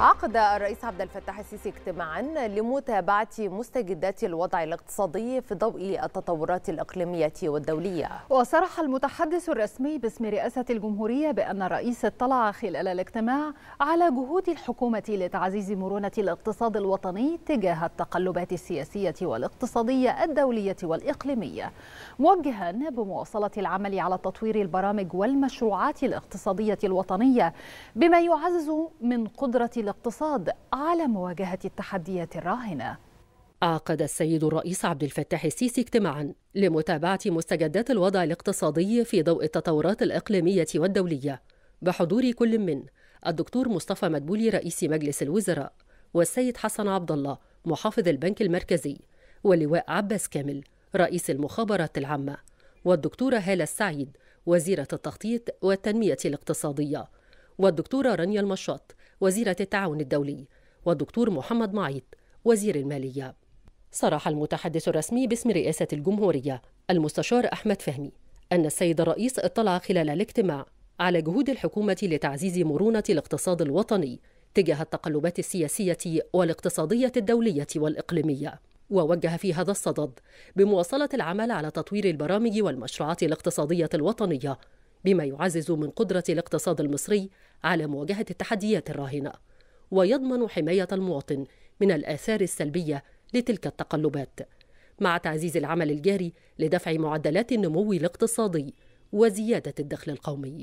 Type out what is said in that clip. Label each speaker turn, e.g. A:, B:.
A: عقد الرئيس عبد الفتاح السيسي اجتماعا لمتابعه مستجدات الوضع الاقتصادي في ضوء التطورات الاقليميه والدوليه. وصرح المتحدث
B: الرسمي باسم رئاسه الجمهوريه بان الرئيس اطلع خلال الاجتماع على جهود الحكومه لتعزيز مرونه الاقتصاد الوطني تجاه التقلبات السياسيه والاقتصاديه الدوليه والاقليميه. موجها بمواصله العمل على تطوير البرامج والمشروعات الاقتصاديه الوطنيه بما يعزز من قدره الاقتصاد على مواجهة التحديات الراهنة
C: عقد السيد الرئيس عبد الفتاح السيسي اجتماعا لمتابعة مستجدات الوضع الاقتصادي في ضوء التطورات الإقليمية والدولية بحضور كل من الدكتور مصطفى مدبولي رئيس مجلس الوزراء والسيد حسن عبد الله محافظ البنك المركزي واللواء عباس كامل رئيس المخابرات العامة والدكتورة هالة السعيد وزيرة التخطيط والتنمية الاقتصادية والدكتورة رانيا المشاط وزيرة التعاون الدولي والدكتور محمد معيط وزير المالية صرح المتحدث الرسمي باسم رئاسة الجمهورية المستشار أحمد فهمي أن السيد الرئيس اطلع خلال الاجتماع على جهود الحكومة لتعزيز مرونة الاقتصاد الوطني تجاه التقلبات السياسية والاقتصادية الدولية والإقليمية ووجه في هذا الصدد بمواصلة العمل على تطوير البرامج والمشروعات الاقتصادية الوطنية بما يعزز من قدرة الاقتصاد المصري على مواجهة التحديات الراهنة ويضمن حماية المواطن من الآثار السلبية لتلك التقلبات مع تعزيز العمل الجاري لدفع معدلات النمو الاقتصادي وزيادة الدخل القومي